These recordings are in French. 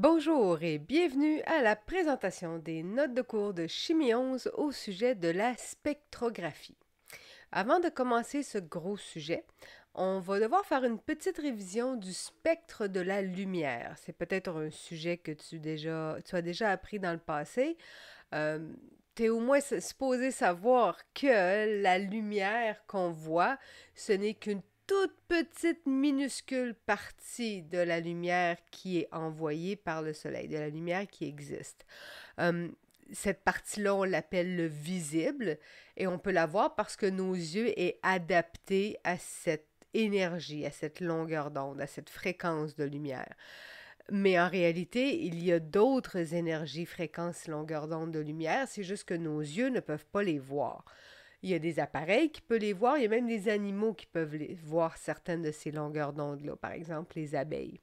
Bonjour et bienvenue à la présentation des notes de cours de Chimie 11 au sujet de la spectrographie. Avant de commencer ce gros sujet, on va devoir faire une petite révision du spectre de la lumière. C'est peut-être un sujet que tu, déjà, tu, as déjà appris dans le passé. Euh, tu es au moins supposé savoir que la lumière qu'on voit, ce n'est qu'une toute petite minuscule partie de la lumière qui est envoyée par le soleil, de la lumière qui existe. Hum, cette partie-là, on l'appelle le visible et on peut la voir parce que nos yeux est adaptés à cette énergie, à cette longueur d'onde, à cette fréquence de lumière. Mais en réalité, il y a d'autres énergies, fréquences, longueurs d'onde de lumière, c'est juste que nos yeux ne peuvent pas les voir. Il y a des appareils qui peuvent les voir, il y a même des animaux qui peuvent les voir certaines de ces longueurs d'onde-là, par exemple les abeilles.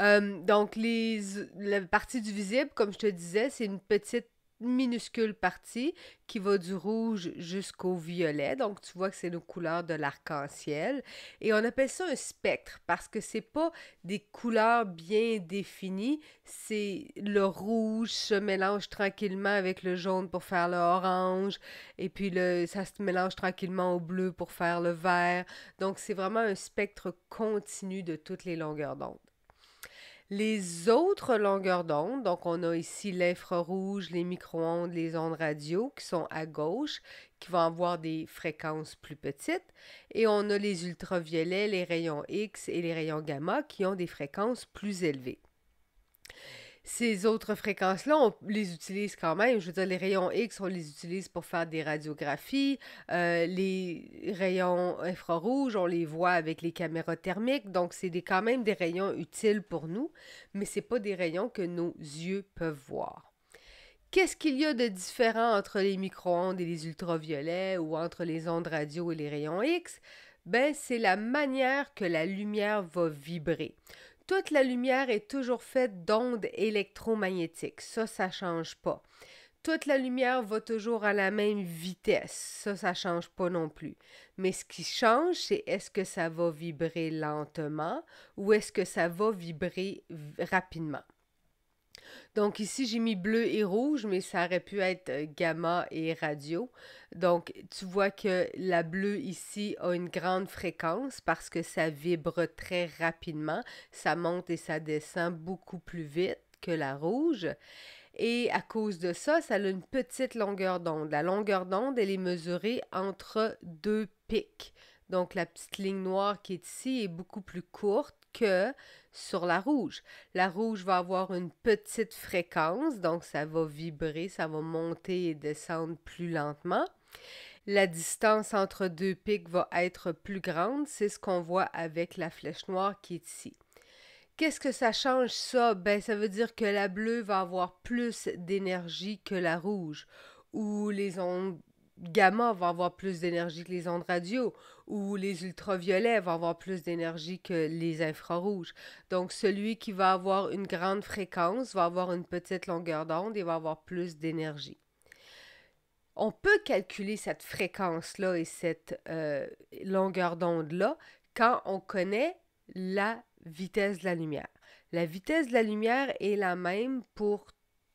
Euh, donc, les, la partie du visible, comme je te disais, c'est une petite minuscule partie qui va du rouge jusqu'au violet. Donc, tu vois que c'est nos couleurs de l'arc-en-ciel. Et on appelle ça un spectre parce que c'est pas des couleurs bien définies. C'est le rouge se mélange tranquillement avec le jaune pour faire le orange. Et puis, le, ça se mélange tranquillement au bleu pour faire le vert. Donc, c'est vraiment un spectre continu de toutes les longueurs d'onde. Les autres longueurs d'onde, donc on a ici l'infrarouge, les micro-ondes, les ondes radio qui sont à gauche, qui vont avoir des fréquences plus petites, et on a les ultraviolets, les rayons X et les rayons gamma qui ont des fréquences plus élevées ces autres fréquences-là, on les utilise quand même. Je veux dire, les rayons X, on les utilise pour faire des radiographies. Euh, les rayons infrarouges, on les voit avec les caméras thermiques. Donc, c'est quand même des rayons utiles pour nous, mais ce n'est pas des rayons que nos yeux peuvent voir. Qu'est-ce qu'il y a de différent entre les micro-ondes et les ultraviolets ou entre les ondes radio et les rayons X? Ben, c'est la manière que la lumière va vibrer. Toute la lumière est toujours faite d'ondes électromagnétiques. Ça, ça change pas. Toute la lumière va toujours à la même vitesse. Ça, ça change pas non plus. Mais ce qui change, c'est est-ce que ça va vibrer lentement ou est-ce que ça va vibrer rapidement. Donc ici, j'ai mis bleu et rouge, mais ça aurait pu être euh, gamma et radio. Donc tu vois que la bleue ici a une grande fréquence parce que ça vibre très rapidement. Ça monte et ça descend beaucoup plus vite que la rouge. Et à cause de ça, ça a une petite longueur d'onde. La longueur d'onde, elle est mesurée entre deux pics. Donc la petite ligne noire qui est ici est beaucoup plus courte que sur la rouge. La rouge va avoir une petite fréquence, donc ça va vibrer, ça va monter et descendre plus lentement. La distance entre deux pics va être plus grande, c'est ce qu'on voit avec la flèche noire qui est ici. Qu'est-ce que ça change ça? Ben, ça veut dire que la bleue va avoir plus d'énergie que la rouge, ou les ondes gamma va avoir plus d'énergie que les ondes radio ou les ultraviolets vont avoir plus d'énergie que les infrarouges. Donc celui qui va avoir une grande fréquence va avoir une petite longueur d'onde et va avoir plus d'énergie. On peut calculer cette fréquence-là et cette euh, longueur d'onde-là quand on connaît la vitesse de la lumière. La vitesse de la lumière est la même pour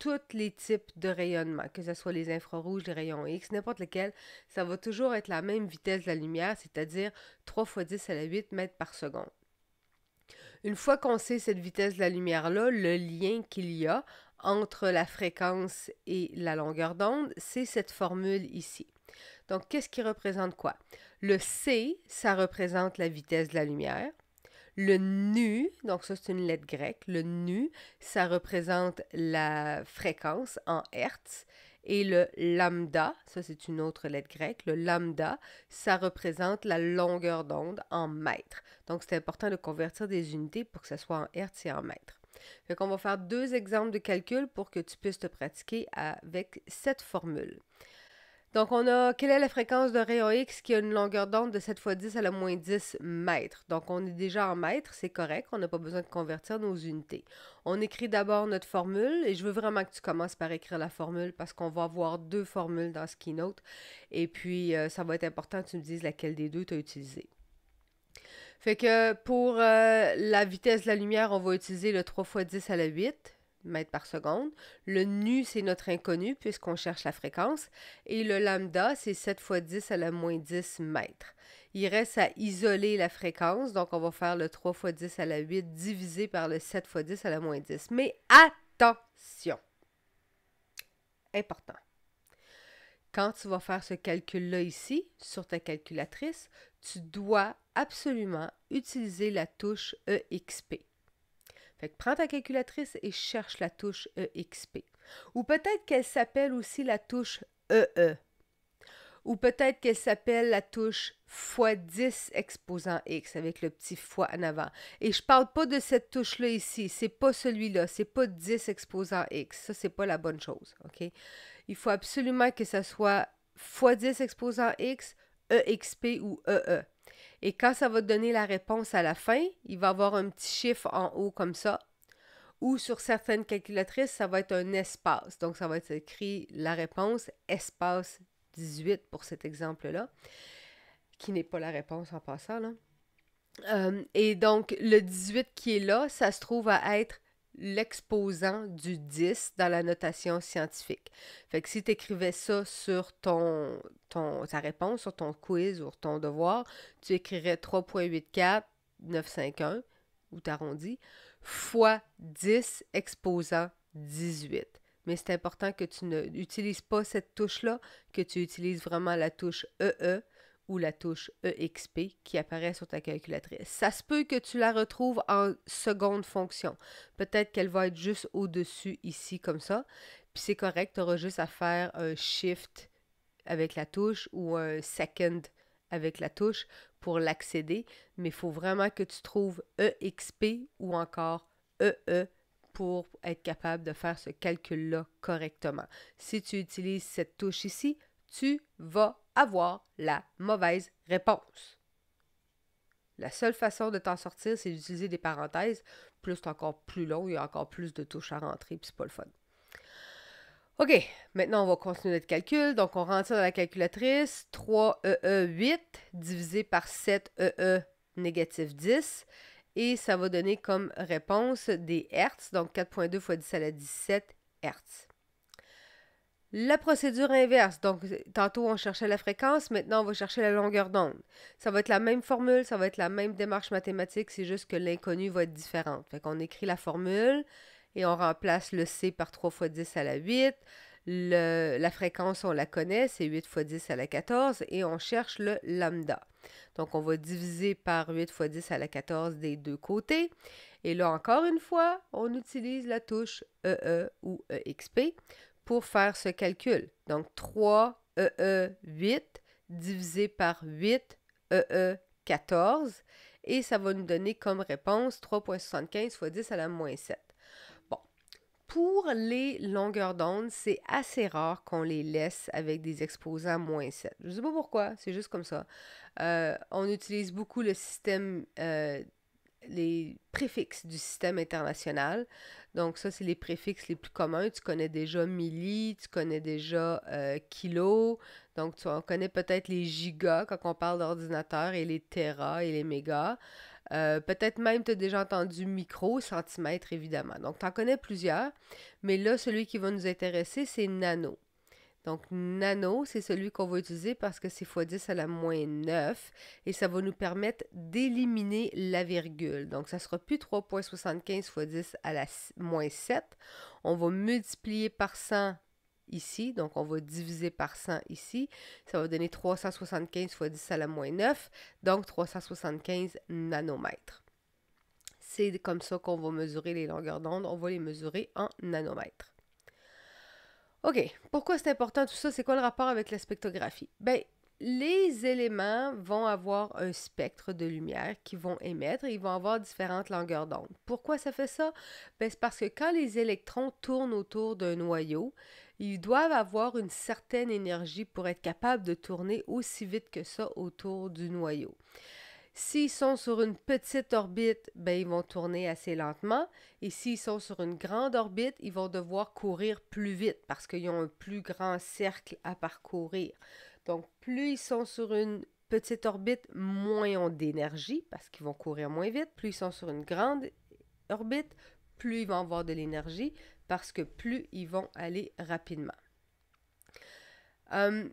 tous les types de rayonnement, que ce soit les infrarouges, les rayons X, n'importe lequel, ça va toujours être la même vitesse de la lumière, c'est-à-dire 3 fois 10 à la 8 mètres par seconde. Une fois qu'on sait cette vitesse de la lumière-là, le lien qu'il y a entre la fréquence et la longueur d'onde, c'est cette formule ici. Donc, qu'est-ce qui représente quoi? Le C, ça représente la vitesse de la lumière. Le nu, donc ça c'est une lettre grecque, le nu, ça représente la fréquence en hertz. Et le lambda, ça c'est une autre lettre grecque, le lambda, ça représente la longueur d'onde en mètres. Donc c'est important de convertir des unités pour que ça soit en hertz et en mètres. Donc on va faire deux exemples de calcul pour que tu puisses te pratiquer avec cette formule. Donc, on a quelle est la fréquence de rayon X qui a une longueur d'onde de 7 fois 10 à la moins 10 mètres. Donc, on est déjà en mètres, c'est correct, on n'a pas besoin de convertir nos unités. On écrit d'abord notre formule et je veux vraiment que tu commences par écrire la formule parce qu'on va avoir deux formules dans ce keynote et puis euh, ça va être important que tu me dises laquelle des deux tu as utilisé. Fait que pour euh, la vitesse de la lumière, on va utiliser le 3 x 10 à la 8 mètres par seconde. Le nu, c'est notre inconnu puisqu'on cherche la fréquence. Et le lambda, c'est 7 fois 10 à la moins 10 mètres. Il reste à isoler la fréquence, donc on va faire le 3 fois 10 à la 8 divisé par le 7 fois 10 à la moins 10. Mais attention! Important. Quand tu vas faire ce calcul-là ici, sur ta calculatrice, tu dois absolument utiliser la touche EXP. Fait que prends ta calculatrice et cherche la touche EXP. Ou peut-être qu'elle s'appelle aussi la touche EE. E. Ou peut-être qu'elle s'appelle la touche x10 exposant X avec le petit x en avant. Et je parle pas de cette touche-là ici. C'est pas celui-là. C'est pas 10 exposant X. Ça, c'est pas la bonne chose. OK? Il faut absolument que ça soit x10 exposant X, EXP ou EE. E. Et quand ça va donner la réponse à la fin, il va avoir un petit chiffre en haut comme ça. Ou sur certaines calculatrices, ça va être un espace. Donc, ça va être écrit la réponse, espace 18 pour cet exemple-là, qui n'est pas la réponse en passant. Là. Euh, et donc, le 18 qui est là, ça se trouve à être l'exposant du 10 dans la notation scientifique. Fait que si tu écrivais ça sur ton, ton, ta réponse, sur ton quiz ou ton devoir, tu écrirais 3.84951, 951, ou t'arrondis, fois 10 exposant 18. Mais c'est important que tu n'utilises pas cette touche-là, que tu utilises vraiment la touche EE e, ou la touche EXP qui apparaît sur ta calculatrice. Ça se peut que tu la retrouves en seconde fonction. Peut-être qu'elle va être juste au-dessus ici comme ça. Puis c'est correct, tu auras juste à faire un shift avec la touche ou un second avec la touche pour l'accéder, mais il faut vraiment que tu trouves EXP ou encore EE e pour être capable de faire ce calcul-là correctement. Si tu utilises cette touche ici, tu vas avoir la mauvaise réponse. La seule façon de t'en sortir, c'est d'utiliser des parenthèses. Plus c'est encore plus long, il y a encore plus de touches à rentrer, puis c'est pas le fun. OK, maintenant on va continuer notre calcul. Donc on rentre dans la calculatrice. 3 e, 8 e divisé par 7 e, e, négatif 10. Et ça va donner comme réponse des Hertz, donc 4.2 fois 10 à la 17 Hertz. La procédure inverse, donc tantôt on cherchait la fréquence, maintenant on va chercher la longueur d'onde. Ça va être la même formule, ça va être la même démarche mathématique, c'est juste que l'inconnu va être différente. Fait qu'on écrit la formule et on remplace le C par 3 fois 10 à la 8. la fréquence, on la connaît, c'est 8 fois 10 à la 14 et on cherche le lambda. Donc on va diviser par 8 fois 10 à la 14 des deux côtés. Et là encore une fois, on utilise la touche EE e ou EXP pour faire ce calcul. Donc 3 EE 8 divisé par 8 EE 14 et ça va nous donner comme réponse 3.75 fois 10 à la moins 7. Bon, pour les longueurs d'onde, c'est assez rare qu'on les laisse avec des exposants moins 7. Je ne sais pas pourquoi, c'est juste comme ça. Euh, on utilise beaucoup le système, euh, les préfixes du système international. Donc, ça, c'est les préfixes les plus communs. Tu connais déjà milli, tu connais déjà euh, kilo. Donc, tu en connais peut-être les gigas quand on parle d'ordinateur et les terras et les méga euh, peut-être même tu as déjà entendu micro, centimètre, évidemment. Donc, tu en connais plusieurs. Mais là, celui qui va nous intéresser, c'est nano. Donc, nano, c'est celui qu'on va utiliser parce que c'est x10 à la moins 9 et ça va nous permettre d'éliminer la virgule. Donc, ça ne sera plus 3,75 x 10 à la moins 7. On va multiplier par 100 ici, donc on va diviser par 100 ici. Ça va donner 375 x 10 à la moins 9, donc 375 nanomètres. C'est comme ça qu'on va mesurer les longueurs d'onde. On va les mesurer en nanomètres. OK, pourquoi c'est important tout ça? C'est quoi le rapport avec la spectrographie? Ben, les éléments vont avoir un spectre de lumière qu'ils vont émettre et ils vont avoir différentes longueurs d'onde. Pourquoi ça fait ça? Ben, c'est parce que quand les électrons tournent autour d'un noyau, ils doivent avoir une certaine énergie pour être capables de tourner aussi vite que ça autour du noyau. S'ils sont sur une petite orbite, ben, ils vont tourner assez lentement. Et s'ils sont sur une grande orbite, ils vont devoir courir plus vite parce qu'ils ont un plus grand cercle à parcourir. Donc, plus ils sont sur une petite orbite, moins ils ont d'énergie parce qu'ils vont courir moins vite. Plus ils sont sur une grande orbite, plus ils vont avoir de l'énergie parce que plus ils vont aller rapidement. Hum,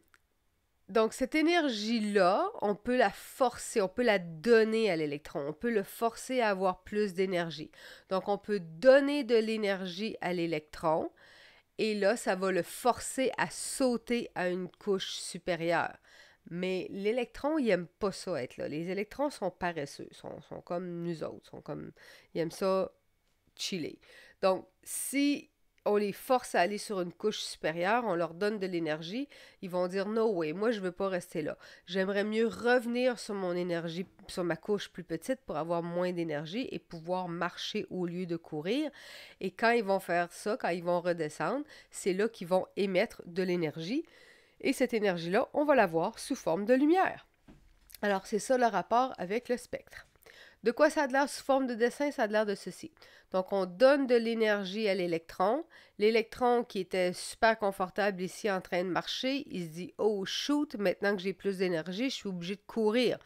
donc, cette énergie-là, on peut la forcer, on peut la donner à l'électron, on peut le forcer à avoir plus d'énergie. Donc, on peut donner de l'énergie à l'électron et là, ça va le forcer à sauter à une couche supérieure. Mais l'électron, il n'aime pas ça être là. Les électrons sont paresseux, sont, sont comme nous autres, sont comme... Ils aiment ça chiller. Donc, si on les force à aller sur une couche supérieure, on leur donne de l'énergie, ils vont dire no way, moi je veux pas rester là. J'aimerais mieux revenir sur mon énergie, sur ma couche plus petite pour avoir moins d'énergie et pouvoir marcher au lieu de courir. Et quand ils vont faire ça, quand ils vont redescendre, c'est là qu'ils vont émettre de l'énergie. Et cette énergie-là, on va la voir sous forme de lumière. Alors c'est ça le rapport avec le spectre. De quoi ça a l'air sous forme de dessin? Ça a l'air de ceci. Donc, on donne de l'énergie à l'électron. L'électron qui était super confortable ici en train de marcher, il se dit Oh shoot, maintenant que j'ai plus d'énergie, je suis obligé de courir.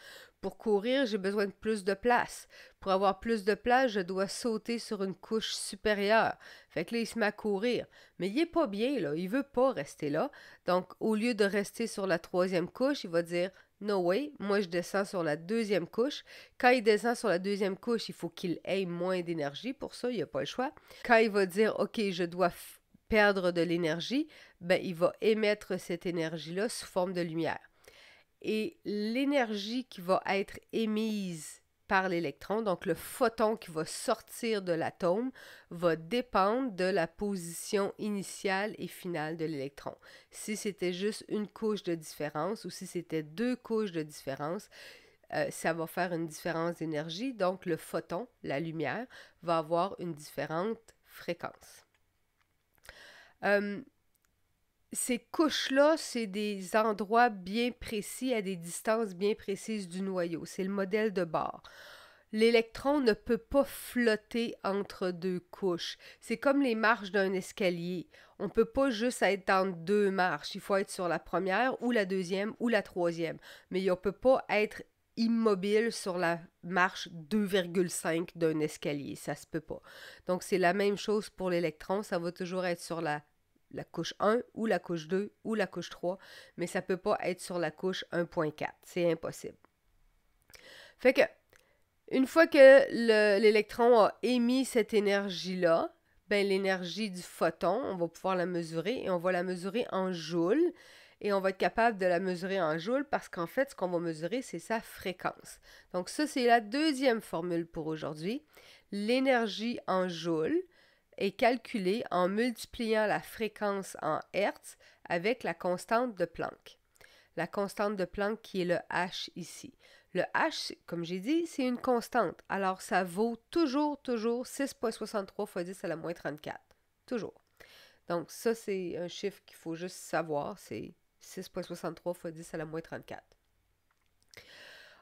Pour courir, j'ai besoin de plus de place. Pour avoir plus de place, je dois sauter sur une couche supérieure. Fait que là, il se met à courir. Mais il n'est pas bien, là. Il veut pas rester là. Donc, au lieu de rester sur la troisième couche, il va dire No way, moi je descends sur la deuxième couche. Quand il descend sur la deuxième couche, il faut qu'il ait moins d'énergie pour ça, il n'y a pas le choix. Quand il va dire, OK, je dois perdre de l'énergie, ben, il va émettre cette énergie-là sous forme de lumière. Et l'énergie qui va être émise par l'électron. Donc le photon qui va sortir de l'atome va dépendre de la position initiale et finale de l'électron. Si c'était juste une couche de différence ou si c'était deux couches de différence, euh, ça va faire une différence d'énergie. Donc le photon, la lumière, va avoir une différente fréquence. Euh, ces couches-là, c'est des endroits bien précis, à des distances bien précises du noyau. C'est le modèle de bord. L'électron ne peut pas flotter entre deux couches. C'est comme les marches d'un escalier. On ne peut pas juste être dans deux marches. Il faut être sur la première ou la deuxième ou la troisième. Mais on ne peut pas être immobile sur la marche 2,5 d'un escalier. Ça se peut pas. Donc, c'est la même chose pour l'électron. Ça va toujours être sur la la couche 1 ou la couche 2 ou la couche 3, mais ça ne peut pas être sur la couche 1.4. C'est impossible. Fait que, une fois que l'électron a émis cette énergie-là, ben, l'énergie du photon, on va pouvoir la mesurer et on va la mesurer en joules. Et on va être capable de la mesurer en joules parce qu'en fait, ce qu'on va mesurer, c'est sa fréquence. Donc ça, c'est la deuxième formule pour aujourd'hui. L'énergie en joules est calculé en multipliant la fréquence en Hertz avec la constante de Planck. La constante de Planck qui est le H ici. Le H, comme j'ai dit, c'est une constante. Alors, ça vaut toujours, toujours 6,63 fois 10 à la moins 34. Toujours. Donc, ça, c'est un chiffre qu'il faut juste savoir. C'est 6,63 fois 10 à la moins 34.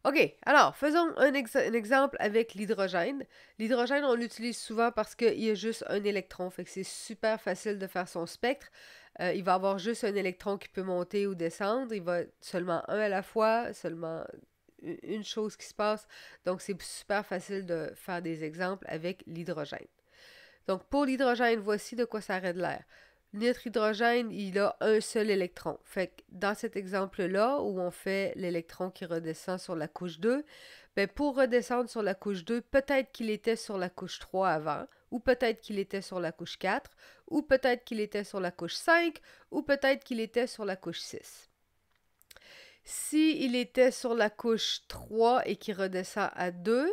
OK, alors faisons un, exemple avec l'hydrogène. L'hydrogène, on l'utilise souvent parce qu'il y a juste un électron, fait que c'est super facile de faire son spectre. Euh, il va avoir juste un électron qui peut monter ou descendre. Il va être seulement un à la fois, seulement une chose qui se passe. Donc, c'est super facile de faire des exemples avec l'hydrogène. Donc, pour l'hydrogène, voici de quoi ça aurait l'air. Notre hydrogène, il a un seul électron. Fait que dans cet exemple-là, où on fait l'électron qui redescend sur la couche 2, ben pour redescendre sur la couche 2, peut-être qu'il était sur la couche 3 avant, ou peut-être qu'il était sur la couche 4, ou peut-être qu'il était sur la couche 5, ou peut-être qu'il était sur la couche 6. S'il était sur la couche 3 et qu'il redescend à 2,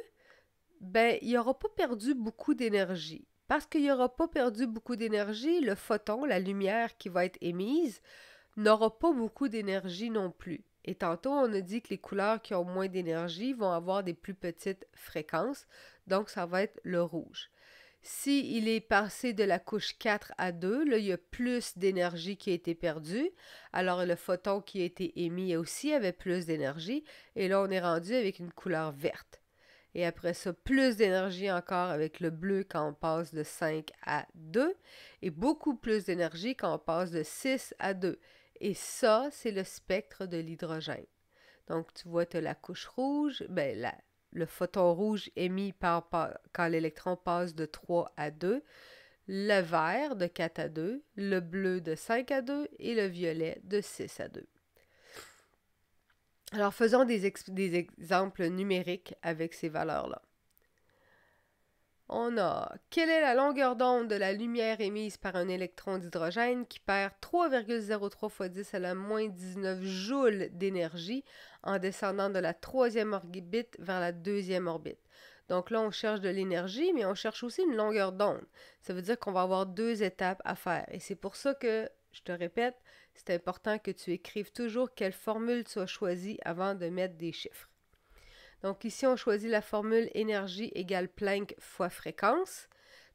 ben, il n'aura pas perdu beaucoup d'énergie parce qu'il aura pas perdu beaucoup d'énergie, le photon, la lumière qui va être émise, n'aura pas beaucoup d'énergie non plus. Et tantôt, on a dit que les couleurs qui ont moins d'énergie vont avoir des plus petites fréquences, donc ça va être le rouge. S'il est passé de la couche 4 à 2, là, il y a plus d'énergie qui a été perdue. Alors, le photon qui a été émis aussi avait plus d'énergie. Et là, on est rendu avec une couleur verte. Et après ça, plus d'énergie encore avec le bleu quand on passe de 5 à 2. Et beaucoup plus d'énergie quand on passe de 6 à 2. Et ça, c'est le spectre de l'hydrogène. Donc, tu vois, tu as la couche rouge, ben, la, le photon rouge émis quand l'électron passe de 3 à 2, le vert de 4 à 2, le bleu de 5 à 2 et le violet de 6 à 2. Alors faisons des, exemples numériques avec ces valeurs-là. On a quelle est la longueur d'onde de la lumière émise par un électron d'hydrogène qui perd 3,03 fois 10 à la moins 19 joules d'énergie en descendant de la troisième orbite vers la deuxième orbite. Donc là, on cherche de l'énergie, mais on cherche aussi une longueur d'onde. Ça veut dire qu'on va avoir deux étapes à faire. Et c'est pour ça que, je te répète, c'est important que tu écrives toujours quelle formule tu as choisie avant de mettre des chiffres. Donc ici, on choisit la formule énergie égale Planck fois fréquence.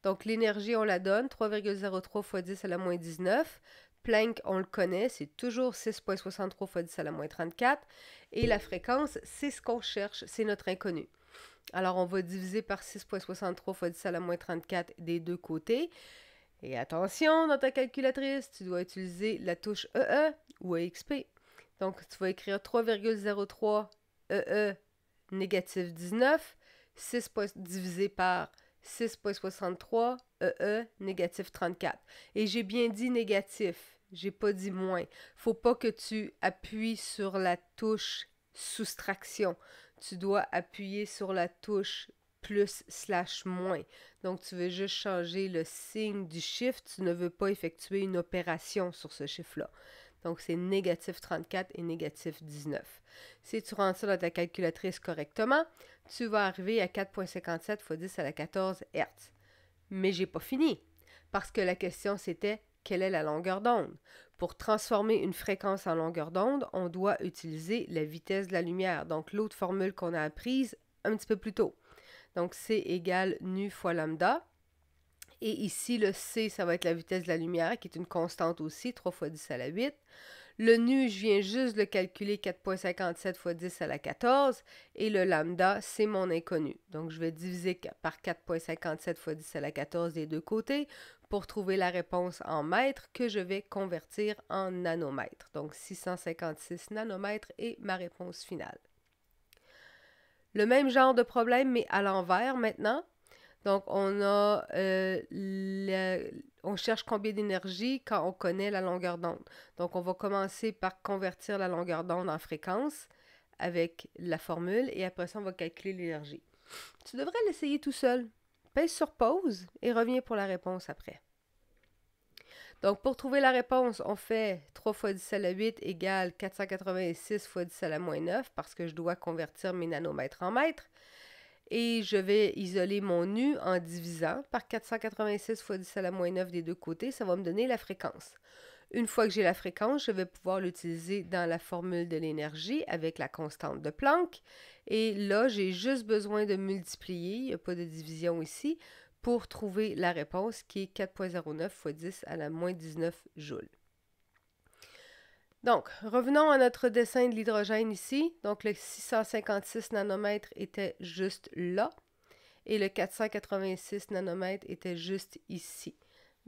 Donc l'énergie, on la donne, 3,03 fois 10 à la moins 19. Planck, on le connaît, c'est toujours 6,63 fois 10 à la moins 34. Et la fréquence, c'est ce qu'on cherche, c'est notre inconnu. Alors on va diviser par 6,63 fois 10 à la moins 34 des deux côtés. Et attention, dans ta calculatrice, tu dois utiliser la touche EE e ou EXP. Donc, tu vas écrire 3,03 EE négatif 19, 6 divisé par 6,63 EE négatif 34. Et j'ai bien dit négatif, j'ai pas dit moins. Faut pas que tu appuies sur la touche soustraction. Tu dois appuyer sur la touche plus slash moins. Donc, tu veux juste changer le signe du chiffre, tu ne veux pas effectuer une opération sur ce chiffre-là. Donc, c'est négatif 34 et négatif 19. Si tu rentres ça dans ta calculatrice correctement, tu vas arriver à 4,57 fois 10 à la 14 Hz. Mais j'ai pas fini, parce que la question c'était quelle est la longueur d'onde. Pour transformer une fréquence en longueur d'onde, on doit utiliser la vitesse de la lumière, donc l'autre formule qu'on a apprise un petit peu plus tôt. Donc C égale nu fois lambda. Et ici, le C, ça va être la vitesse de la lumière, qui est une constante aussi, 3 fois 10 à la 8. Le nu, je viens juste de le calculer, 4.57 fois 10 à la 14. Et le lambda, c'est mon inconnu. Donc, je vais diviser par 4.57 fois 10 à la 14 des deux côtés pour trouver la réponse en mètres que je vais convertir en nanomètres. Donc, 656 nanomètres est ma réponse finale le même genre de problème, mais à l'envers maintenant. Donc, on a euh, on cherche combien d'énergie quand on connaît la longueur d'onde. Donc, on va commencer par convertir la longueur d'onde en fréquence avec la formule et après ça, on va calculer l'énergie. Tu devrais l'essayer tout seul. Pèse sur pause et reviens pour la réponse après. Donc, pour trouver la réponse, on fait 3 fois 10 à la 8 égale 486 fois 10 à la moins 9 parce que je dois convertir mes nanomètres en mètres. Et je vais isoler mon nu en divisant par 486 fois 10 à la moins 9 des deux côtés. Ça va me donner la fréquence. Une fois que j'ai la fréquence, je vais pouvoir l'utiliser dans la formule de l'énergie avec la constante de Planck. Et là, j'ai juste besoin de multiplier, il n'y a pas de division ici, pour trouver la réponse qui est 4.09 x 10 à la moins 19 joules. Donc, revenons à notre dessin de l'hydrogène ici. Donc, le 656 nanomètres était juste là et le 486 nanomètres était juste ici.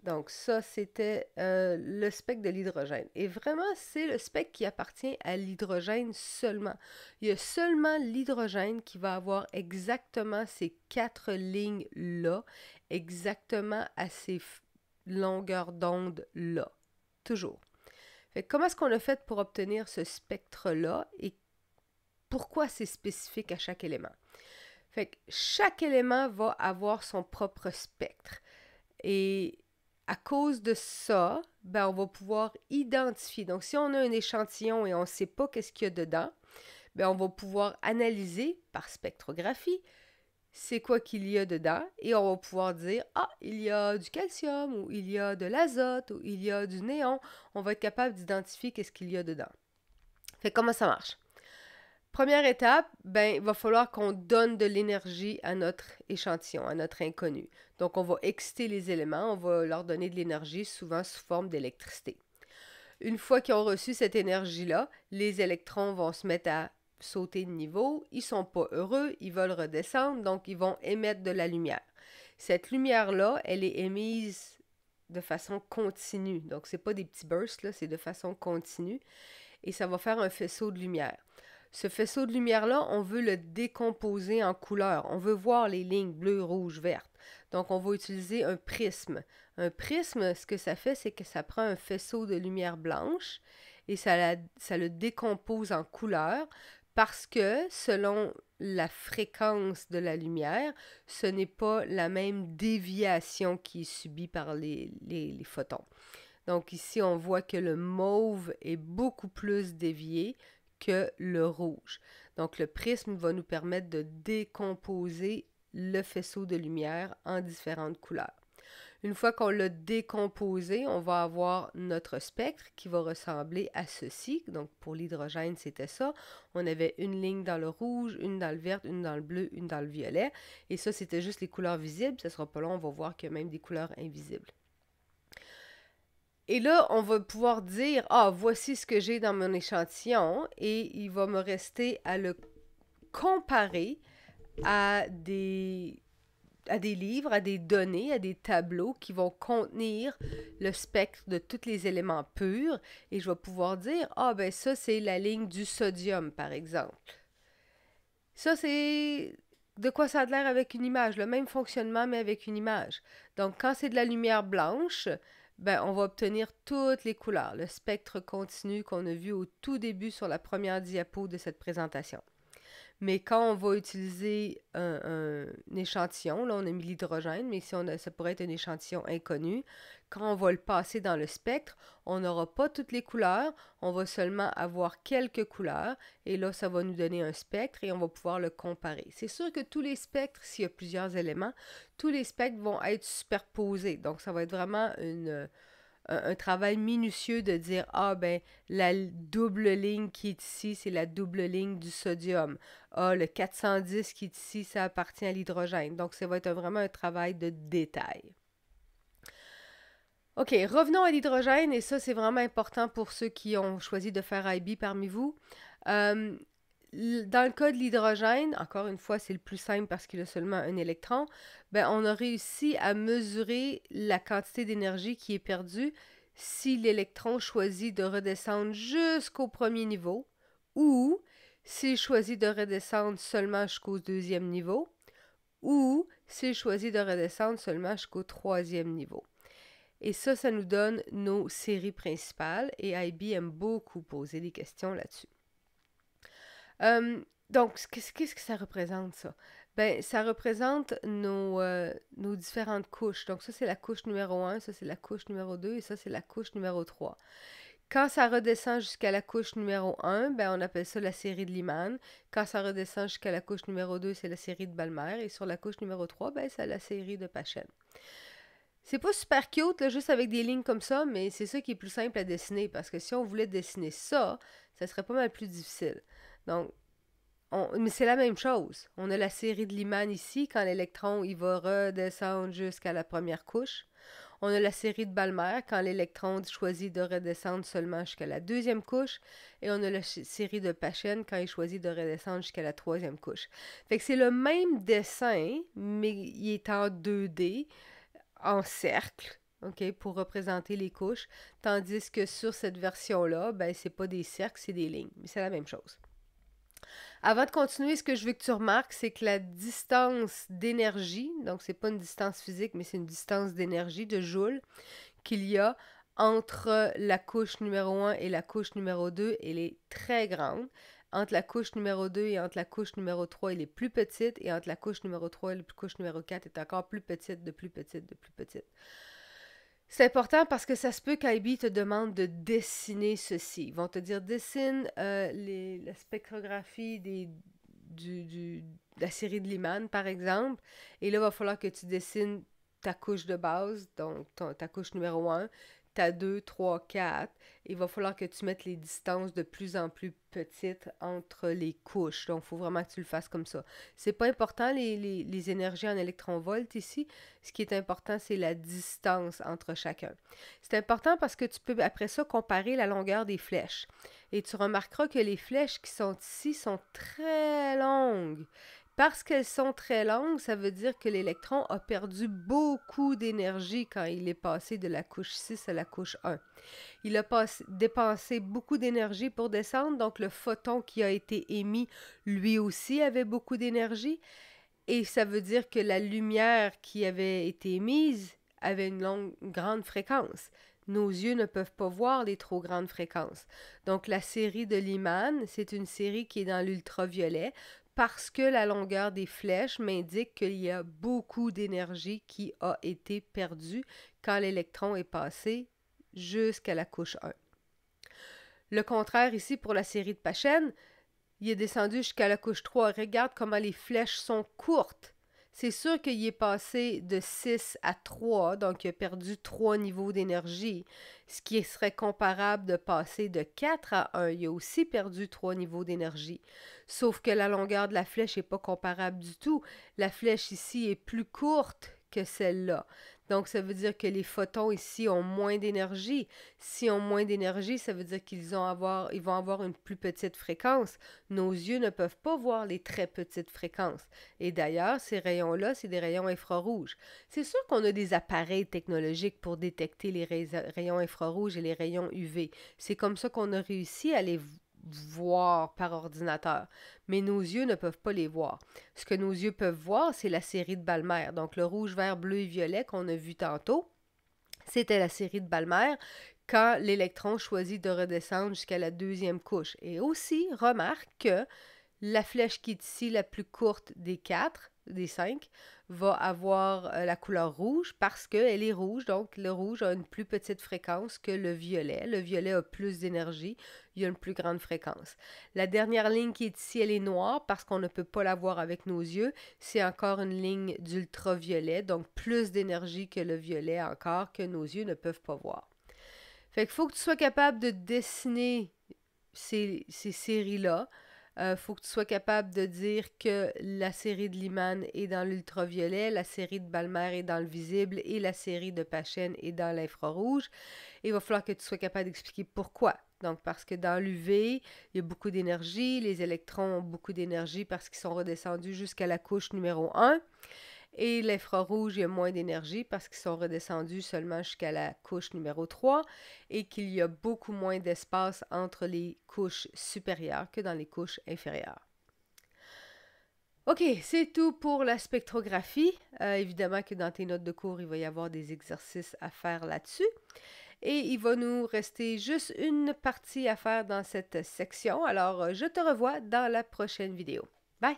Donc ça, c'était euh, le spectre de l'hydrogène. Et vraiment, c'est le spectre qui appartient à l'hydrogène seulement. Il y a seulement l'hydrogène qui va avoir exactement ces quatre lignes-là, exactement à ces longueurs d'onde-là. Toujours. comment est-ce qu'on a fait pour obtenir ce spectre-là et pourquoi c'est spécifique à chaque élément? Fait chaque élément va avoir son propre spectre. Et à cause de ça, ben, on va pouvoir identifier. Donc, si on a un échantillon et on ne sait pas qu'est-ce qu'il y a dedans, ben, on va pouvoir analyser par spectrographie c'est quoi qu'il y a dedans et on va pouvoir dire ah il y a du calcium ou il y a de l'azote ou il y a du néon on va être capable d'identifier qu'est-ce qu'il y a dedans fait comment ça marche Première étape, ben, il va falloir qu'on donne de l'énergie à notre échantillon, à notre inconnu. Donc, on va exciter les éléments, on va leur donner de l'énergie, souvent sous forme d'électricité. Une fois qu'ils ont reçu cette énergie-là, les électrons vont se mettre à sauter de niveau, ils sont pas heureux, ils veulent redescendre, donc ils vont émettre de la lumière. Cette lumière-là, elle est émise de façon continue. Donc, ce n'est pas des petits bursts, c'est de façon continue. Et ça va faire un faisceau de lumière. Ce faisceau de lumière-là, on veut le décomposer en couleurs. On veut voir les lignes bleues, rouges, vertes. Donc, on va utiliser un prisme. Un prisme, ce que ça fait, c'est que ça prend un faisceau de lumière blanche et ça, le décompose en couleurs parce que selon la fréquence de la lumière, ce n'est pas la même déviation qui est subie par les photons. Donc ici, on voit que le mauve est beaucoup plus dévié que le rouge. Donc le prisme va nous permettre de décomposer le faisceau de lumière en différentes couleurs. Une fois qu'on l'a décomposé, on va avoir notre spectre qui va ressembler à ceci. Donc pour l'hydrogène, c'était ça. On avait une ligne dans le rouge, une dans le vert, une dans le bleu, une dans le violet. Et ça, c'était juste les couleurs visibles. Ce ne sera pas long, on va voir qu'il y a même des couleurs invisibles. Et là, on va pouvoir dire, ah, voici ce que j'ai dans mon échantillon et il va me rester à le comparer à des, livres, à des données, à des tableaux qui vont contenir le spectre de tous les éléments purs. Et je vais pouvoir dire, ah, ben ça, c'est la ligne du sodium, par exemple. Ça, c'est de quoi ça a l'air avec une image, le même fonctionnement, mais avec une image. Donc, quand c'est de la lumière blanche, ben, on va obtenir toutes les couleurs, le spectre continu qu'on a vu au tout début sur la première diapo de cette présentation. Mais quand on va utiliser un, échantillon, là on a mis l'hydrogène, mais si on ça pourrait être un échantillon inconnu, quand on va le passer dans le spectre, on n'aura pas toutes les couleurs, on va seulement avoir quelques couleurs, et là ça va nous donner un spectre et on va pouvoir le comparer. C'est sûr que tous les spectres, s'il y a plusieurs éléments, tous les spectres vont être superposés, donc ça va être vraiment une un, travail minutieux de dire ah ben la double ligne qui est ici, c'est la double ligne du sodium. Ah le 410 qui est ici, ça appartient à l'hydrogène. Donc ça va être vraiment un travail de détail. OK, revenons à l'hydrogène, et ça, c'est vraiment important pour ceux qui ont choisi de faire IB parmi vous. Euh, dans le cas de l'hydrogène, encore une fois, c'est le plus simple parce qu'il a seulement un électron, ben, on a réussi à mesurer la quantité d'énergie qui est perdue si l'électron choisit de redescendre jusqu'au premier niveau ou s'il choisit de redescendre seulement jusqu'au deuxième niveau ou s'il choisit de redescendre seulement jusqu'au troisième niveau. Et ça, ça nous donne nos séries principales et IB aime beaucoup poser des questions là-dessus donc, qu'est-ce que ça représente, ça? Ben, ça représente nos, euh, différentes couches. Donc, ça, c'est la couche numéro 1, ça, c'est la couche numéro 2 et ça, c'est la couche numéro 3. Quand ça redescend jusqu'à la couche numéro 1, ben, on appelle ça la série de Liman. Quand ça redescend jusqu'à la couche numéro 2, c'est la série de Balmer. Et sur la couche numéro 3, ben, c'est la série de Pachen. C'est pas super cute, juste avec des lignes comme ça, mais c'est ça qui est plus simple à dessiner. Parce que si on voulait dessiner ça, ça serait pas mal plus difficile. Donc, mais c'est la même chose. On a la série de Lyman ici, quand l'électron il va redescendre jusqu'à la première couche. On a la série de Balmer, quand l'électron choisit de redescendre seulement jusqu'à la deuxième couche. Et on a la série de Pachen, quand il choisit de redescendre jusqu'à la troisième couche. Fait que c'est le même dessin, mais il est en 2D, en cercle. pour représenter les couches, tandis que sur cette version-là, ben, c'est pas des cercles, c'est des lignes. Mais c'est la même chose. Avant de continuer, ce que je veux que tu remarques, c'est que la distance d'énergie, donc c'est pas une distance physique, mais c'est une distance d'énergie de joules qu'il y a entre la couche numéro 1 et la couche numéro 2, elle est très grande. Entre la couche numéro 2 et entre la couche numéro 3, elle est plus petite. Et entre la couche numéro 3 et la couche numéro 4, elle est encore plus petite, de plus petite, de plus petite. C'est important parce que ça se peut qu'IB te demande de dessiner ceci. Ils vont te dire dessine euh, les, la spectrographie des, de la série de Liman, par exemple. Et là, il va falloir que tu dessines ta couche de base, donc ta couche numéro 1, ta 2, 3, 4. Il va falloir que tu mettes les distances de plus en plus petites entre les couches. Donc, il faut vraiment que tu le fasses comme ça. C'est pas important les, les énergies en électronvolts ici. Ce qui est important, c'est la distance entre chacun. C'est important parce que tu peux après ça comparer la longueur des flèches. Et tu remarqueras que les flèches qui sont ici sont très longues. Parce qu'elles sont très longues, ça veut dire que l'électron a perdu beaucoup d'énergie quand il est passé de la couche 6 à la couche 1. Il a dépensé beaucoup d'énergie pour descendre, donc le photon qui a été émis, lui aussi, avait beaucoup d'énergie. Et ça veut dire que la lumière qui avait été émise avait une longue, grande fréquence. Nos yeux ne peuvent pas voir les trop grandes fréquences. Donc la série de Lyman, c'est une série qui est dans l'ultraviolet parce que la longueur des flèches m'indique qu'il y a beaucoup d'énergie qui a été perdue quand l'électron est passé jusqu'à la couche 1. Le contraire ici pour la série de Pachène, il est descendu jusqu'à la couche 3. Regarde comment les flèches sont courtes. C'est sûr qu'il est passé de 6 à 3, donc il a perdu 3 niveaux d'énergie, ce qui serait comparable de passer de 4 à 1. Il a aussi perdu 3 niveaux d'énergie. Sauf que la longueur de la flèche n'est pas comparable du tout. La flèche ici est plus courte que celle-là. Donc, ça veut dire que les photons ici ont moins d'énergie. S'ils ont moins d'énergie, ça veut dire qu'ils vont avoir une plus petite fréquence. Nos yeux ne peuvent pas voir les très petites fréquences. Et d'ailleurs, ces rayons-là, c'est des rayons infrarouges. C'est sûr qu'on a des appareils technologiques pour détecter les rayons infrarouges et les rayons UV. C'est comme ça qu'on a réussi à les voir par ordinateur, mais nos yeux ne peuvent pas les voir. Ce que nos yeux peuvent voir, c'est la série de Balmer. Donc le rouge, vert, bleu et violet qu'on a vu tantôt, c'était la série de Balmer quand l'électron choisit de redescendre jusqu'à la deuxième couche. Et aussi, remarque que la flèche qui est ici, la plus courte des quatre, des cinq, va avoir euh, la couleur rouge parce qu'elle est rouge. Donc, le rouge a une plus petite fréquence que le violet. Le violet a plus d'énergie. Il a une plus grande fréquence. La dernière ligne qui est ici, elle est noire parce qu'on ne peut pas la voir avec nos yeux. C'est encore une ligne d'ultraviolet, donc plus d'énergie que le violet encore que nos yeux ne peuvent pas voir. Fait qu'il faut que tu sois capable de dessiner ces, ces séries-là il euh, faut que tu sois capable de dire que la série de Liman est dans l'ultraviolet, la série de Balmer est dans le visible et la série de Pachen est dans l'infrarouge. Il va falloir que tu sois capable d'expliquer pourquoi. Donc, parce que dans l'UV, il y a beaucoup d'énergie, les électrons ont beaucoup d'énergie parce qu'ils sont redescendus jusqu'à la couche numéro 1. Et l'infrarouge, il y a moins d'énergie parce qu'ils sont redescendus seulement jusqu'à la couche numéro 3 et qu'il y a beaucoup moins d'espace entre les couches supérieures que dans les couches inférieures. OK, c'est tout pour la spectrographie. Euh, évidemment que dans tes notes de cours, il va y avoir des exercices à faire là-dessus. Et il va nous rester juste une partie à faire dans cette section. Alors, euh, je te revois dans la prochaine vidéo. Bye!